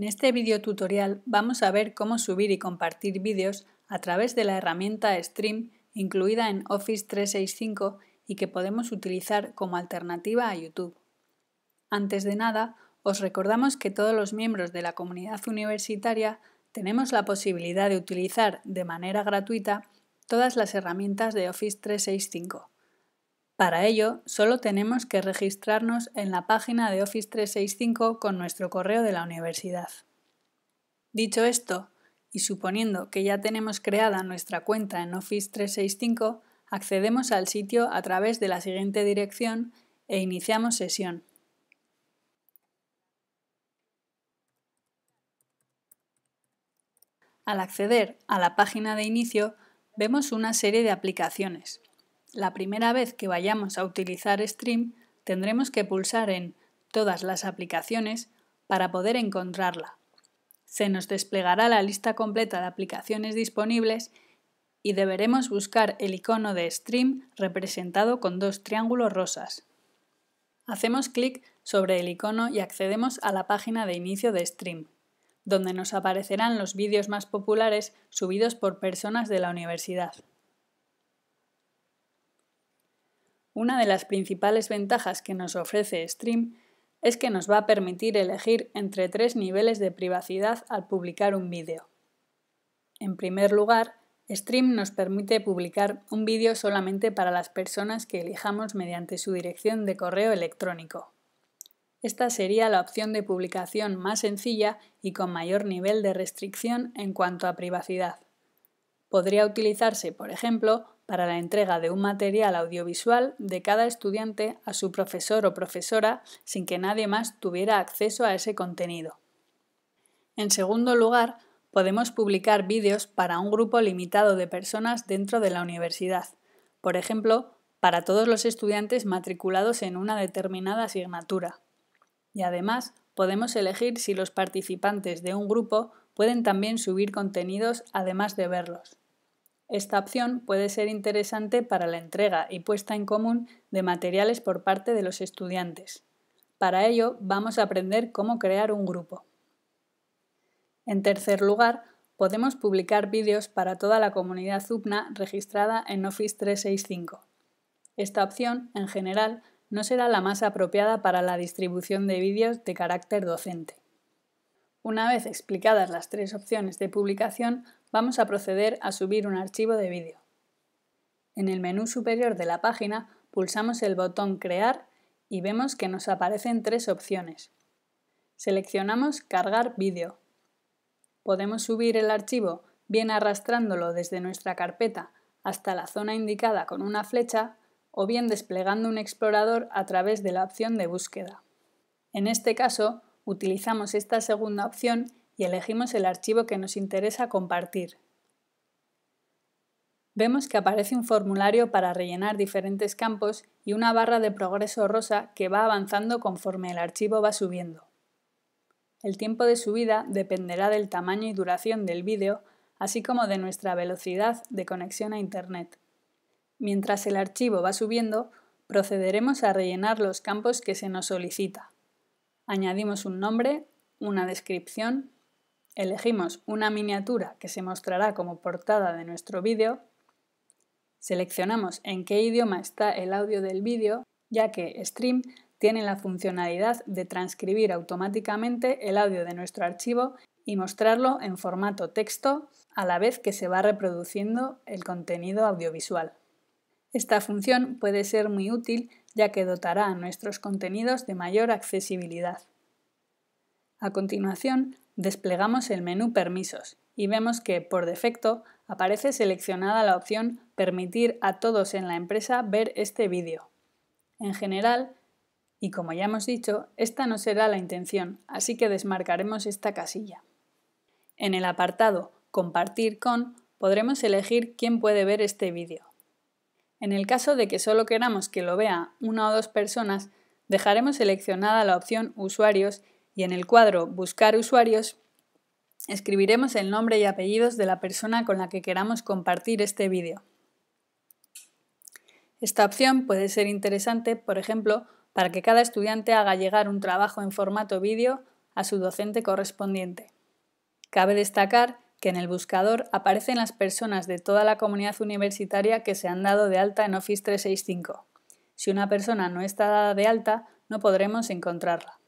En este video tutorial vamos a ver cómo subir y compartir vídeos a través de la herramienta Stream incluida en Office 365 y que podemos utilizar como alternativa a YouTube. Antes de nada, os recordamos que todos los miembros de la comunidad universitaria tenemos la posibilidad de utilizar de manera gratuita todas las herramientas de Office 365. Para ello, solo tenemos que registrarnos en la página de Office 365 con nuestro correo de la universidad. Dicho esto, y suponiendo que ya tenemos creada nuestra cuenta en Office 365, accedemos al sitio a través de la siguiente dirección e iniciamos sesión. Al acceder a la página de inicio, vemos una serie de aplicaciones. La primera vez que vayamos a utilizar Stream, tendremos que pulsar en Todas las aplicaciones para poder encontrarla. Se nos desplegará la lista completa de aplicaciones disponibles y deberemos buscar el icono de Stream representado con dos triángulos rosas. Hacemos clic sobre el icono y accedemos a la página de inicio de Stream, donde nos aparecerán los vídeos más populares subidos por personas de la universidad. Una de las principales ventajas que nos ofrece Stream es que nos va a permitir elegir entre tres niveles de privacidad al publicar un vídeo. En primer lugar, Stream nos permite publicar un vídeo solamente para las personas que elijamos mediante su dirección de correo electrónico. Esta sería la opción de publicación más sencilla y con mayor nivel de restricción en cuanto a privacidad. Podría utilizarse, por ejemplo, para la entrega de un material audiovisual de cada estudiante a su profesor o profesora sin que nadie más tuviera acceso a ese contenido. En segundo lugar, podemos publicar vídeos para un grupo limitado de personas dentro de la universidad, por ejemplo, para todos los estudiantes matriculados en una determinada asignatura. Y además, podemos elegir si los participantes de un grupo pueden también subir contenidos además de verlos. Esta opción puede ser interesante para la entrega y puesta en común de materiales por parte de los estudiantes. Para ello, vamos a aprender cómo crear un grupo. En tercer lugar, podemos publicar vídeos para toda la comunidad Zupna registrada en Office 365. Esta opción, en general, no será la más apropiada para la distribución de vídeos de carácter docente. Una vez explicadas las tres opciones de publicación, vamos a proceder a subir un archivo de vídeo. En el menú superior de la página pulsamos el botón Crear y vemos que nos aparecen tres opciones. Seleccionamos Cargar vídeo. Podemos subir el archivo bien arrastrándolo desde nuestra carpeta hasta la zona indicada con una flecha o bien desplegando un explorador a través de la opción de búsqueda. En este caso, utilizamos esta segunda opción y elegimos el archivo que nos interesa compartir. Vemos que aparece un formulario para rellenar diferentes campos y una barra de progreso rosa que va avanzando conforme el archivo va subiendo. El tiempo de subida dependerá del tamaño y duración del vídeo, así como de nuestra velocidad de conexión a Internet. Mientras el archivo va subiendo, procederemos a rellenar los campos que se nos solicita. Añadimos un nombre, una descripción, elegimos una miniatura que se mostrará como portada de nuestro vídeo, seleccionamos en qué idioma está el audio del vídeo, ya que Stream tiene la funcionalidad de transcribir automáticamente el audio de nuestro archivo y mostrarlo en formato texto a la vez que se va reproduciendo el contenido audiovisual. Esta función puede ser muy útil ya que dotará a nuestros contenidos de mayor accesibilidad. A continuación, desplegamos el menú Permisos y vemos que, por defecto, aparece seleccionada la opción Permitir a todos en la empresa ver este vídeo. En general, y como ya hemos dicho, esta no será la intención, así que desmarcaremos esta casilla. En el apartado Compartir con podremos elegir quién puede ver este vídeo. En el caso de que solo queramos que lo vea una o dos personas, dejaremos seleccionada la opción Usuarios y en el cuadro Buscar usuarios escribiremos el nombre y apellidos de la persona con la que queramos compartir este vídeo. Esta opción puede ser interesante, por ejemplo, para que cada estudiante haga llegar un trabajo en formato vídeo a su docente correspondiente. Cabe destacar que en el buscador aparecen las personas de toda la comunidad universitaria que se han dado de alta en Office 365. Si una persona no está dada de alta, no podremos encontrarla.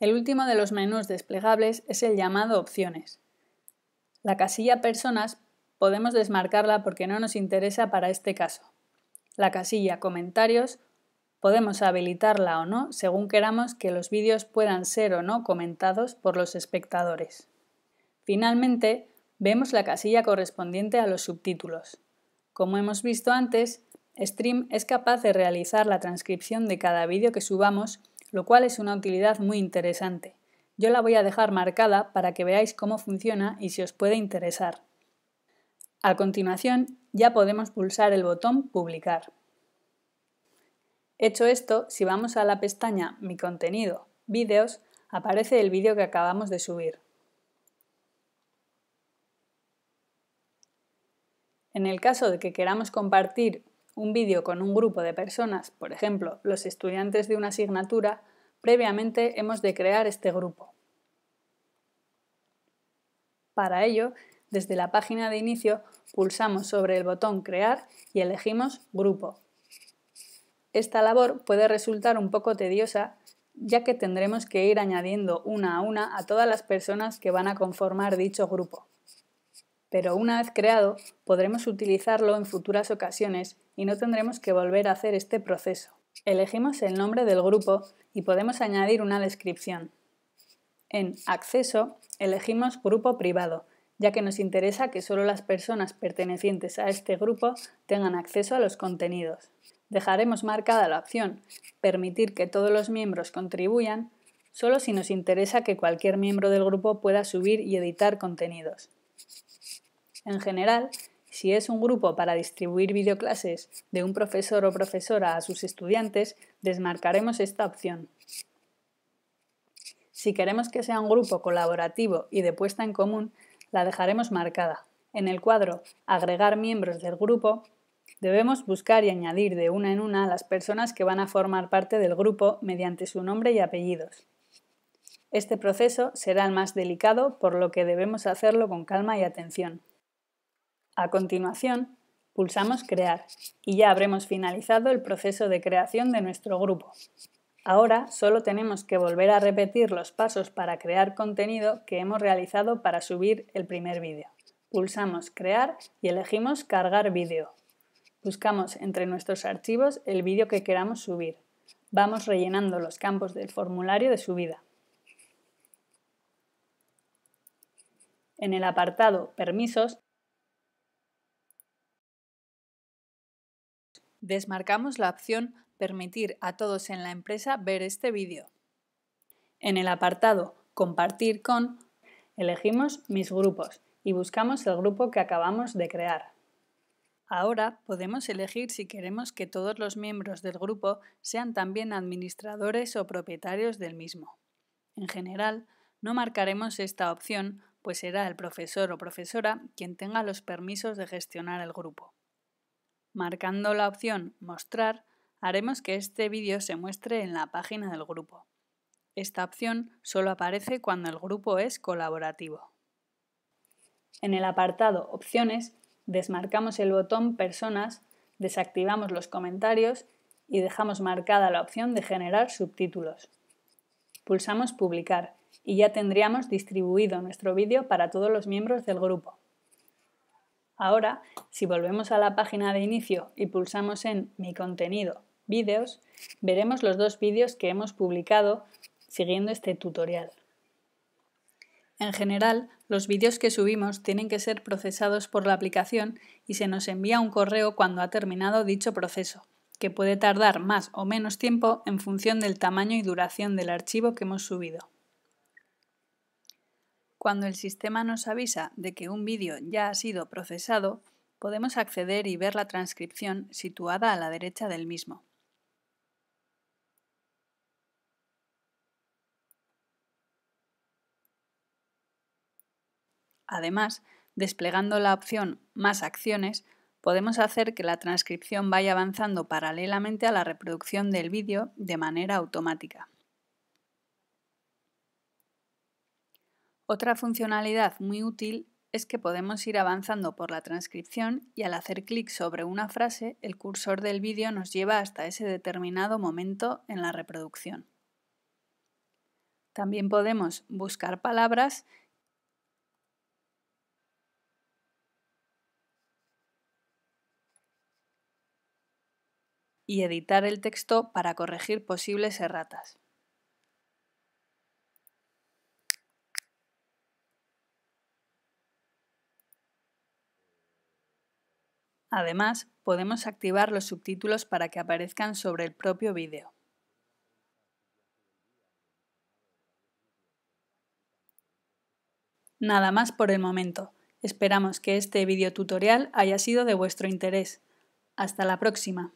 El último de los menús desplegables es el llamado Opciones. La casilla Personas podemos desmarcarla porque no nos interesa para este caso. La casilla Comentarios Podemos habilitarla o no según queramos que los vídeos puedan ser o no comentados por los espectadores. Finalmente, vemos la casilla correspondiente a los subtítulos. Como hemos visto antes, Stream es capaz de realizar la transcripción de cada vídeo que subamos, lo cual es una utilidad muy interesante. Yo la voy a dejar marcada para que veáis cómo funciona y si os puede interesar. A continuación, ya podemos pulsar el botón Publicar. Hecho esto, si vamos a la pestaña Mi contenido, vídeos, aparece el vídeo que acabamos de subir. En el caso de que queramos compartir un vídeo con un grupo de personas, por ejemplo, los estudiantes de una asignatura, previamente hemos de crear este grupo. Para ello, desde la página de inicio pulsamos sobre el botón Crear y elegimos Grupo. Esta labor puede resultar un poco tediosa, ya que tendremos que ir añadiendo una a una a todas las personas que van a conformar dicho grupo. Pero una vez creado, podremos utilizarlo en futuras ocasiones y no tendremos que volver a hacer este proceso. Elegimos el nombre del grupo y podemos añadir una descripción. En Acceso elegimos Grupo privado, ya que nos interesa que solo las personas pertenecientes a este grupo tengan acceso a los contenidos dejaremos marcada la opción permitir que todos los miembros contribuyan solo si nos interesa que cualquier miembro del grupo pueda subir y editar contenidos. En general, si es un grupo para distribuir videoclases de un profesor o profesora a sus estudiantes, desmarcaremos esta opción. Si queremos que sea un grupo colaborativo y de puesta en común, la dejaremos marcada. En el cuadro Agregar miembros del grupo Debemos buscar y añadir de una en una las personas que van a formar parte del grupo mediante su nombre y apellidos. Este proceso será el más delicado, por lo que debemos hacerlo con calma y atención. A continuación, pulsamos Crear y ya habremos finalizado el proceso de creación de nuestro grupo. Ahora solo tenemos que volver a repetir los pasos para crear contenido que hemos realizado para subir el primer vídeo. Pulsamos Crear y elegimos Cargar vídeo. Buscamos entre nuestros archivos el vídeo que queramos subir. Vamos rellenando los campos del formulario de subida. En el apartado Permisos, desmarcamos la opción Permitir a todos en la empresa ver este vídeo. En el apartado Compartir con, elegimos Mis grupos y buscamos el grupo que acabamos de crear. Ahora podemos elegir si queremos que todos los miembros del grupo sean también administradores o propietarios del mismo. En general, no marcaremos esta opción, pues será el profesor o profesora quien tenga los permisos de gestionar el grupo. Marcando la opción Mostrar, haremos que este vídeo se muestre en la página del grupo. Esta opción solo aparece cuando el grupo es colaborativo. En el apartado Opciones desmarcamos el botón Personas, desactivamos los comentarios y dejamos marcada la opción de generar subtítulos. Pulsamos Publicar y ya tendríamos distribuido nuestro vídeo para todos los miembros del grupo. Ahora, si volvemos a la página de inicio y pulsamos en Mi contenido, vídeos, veremos los dos vídeos que hemos publicado siguiendo este tutorial. En general, los vídeos que subimos tienen que ser procesados por la aplicación y se nos envía un correo cuando ha terminado dicho proceso, que puede tardar más o menos tiempo en función del tamaño y duración del archivo que hemos subido. Cuando el sistema nos avisa de que un vídeo ya ha sido procesado, podemos acceder y ver la transcripción situada a la derecha del mismo. Además, desplegando la opción Más acciones, podemos hacer que la transcripción vaya avanzando paralelamente a la reproducción del vídeo de manera automática. Otra funcionalidad muy útil es que podemos ir avanzando por la transcripción y al hacer clic sobre una frase, el cursor del vídeo nos lleva hasta ese determinado momento en la reproducción. También podemos buscar palabras y editar el texto para corregir posibles erratas. Además, podemos activar los subtítulos para que aparezcan sobre el propio vídeo. Nada más por el momento. Esperamos que este tutorial haya sido de vuestro interés. Hasta la próxima.